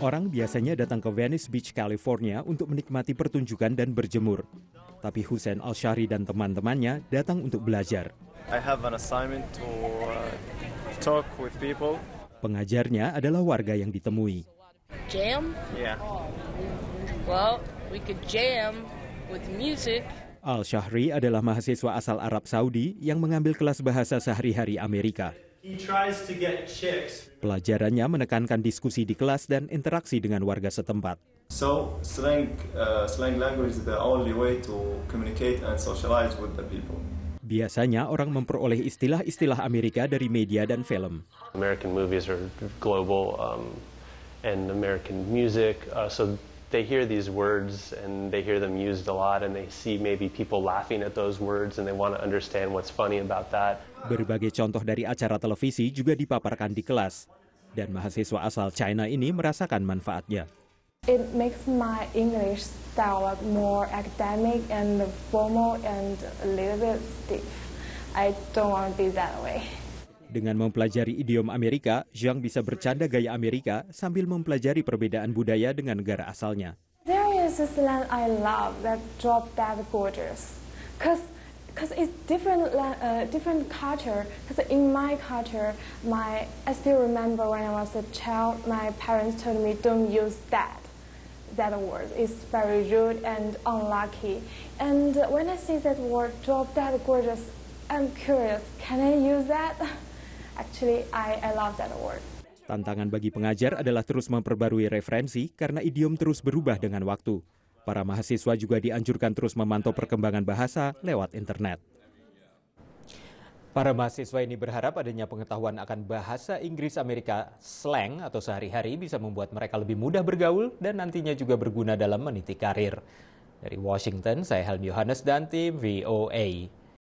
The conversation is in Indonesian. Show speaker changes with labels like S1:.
S1: Orang biasanya datang ke Venice Beach, California untuk menikmati pertunjukan dan berjemur. Tapi Hussein al shari dan teman-temannya datang untuk belajar. I
S2: have an assignment uh, to talk with people.
S1: Pengajarnya adalah warga yang ditemui.
S2: Jam? Yeah. Well, we could jam with music.
S1: al shari adalah mahasiswa asal Arab Saudi yang mengambil kelas bahasa sehari-hari Amerika. Pelajarannya menekankan diskusi di kelas dan interaksi dengan warga setempat.
S2: So, slang, uh, slang language is the only way to communicate and socialize with the people.
S1: Biasanya orang memperoleh istilah-istilah Amerika dari media dan film. American movies are global um, and American music, uh, so they hear these words and they hear them used a lot and they see maybe people laughing at those words and they want to understand what's funny about that. Berbagai contoh dari acara televisi juga dipaparkan di kelas dan mahasiswa asal China ini merasakan manfaatnya.
S2: It makes my English style more academic and formal and a little bit stiff. I don't want to be that way.
S1: Dengan mempelajari idiom Amerika, Zhang bisa bercanda gaya Amerika sambil mempelajari perbedaan budaya dengan negara asalnya.
S2: There is this land I love that drop that gorgeous, cause cause it's different uh, different culture. Cause in my culture, my I still remember when I was a child, my parents told me don't use that that word. It's very rude and unlucky. And when I see that word drop that gorgeous, I'm curious. Can I use that? Actually, I, I love that award.
S1: Tantangan bagi pengajar adalah terus memperbarui referensi karena idiom terus berubah dengan waktu. Para mahasiswa juga dianjurkan terus memantau perkembangan bahasa lewat internet. Para mahasiswa ini berharap adanya pengetahuan akan bahasa Inggris Amerika slang atau sehari-hari bisa membuat mereka lebih mudah bergaul dan nantinya juga berguna dalam meniti karir. Dari Washington, saya Helm Yohanes dan tim VOA.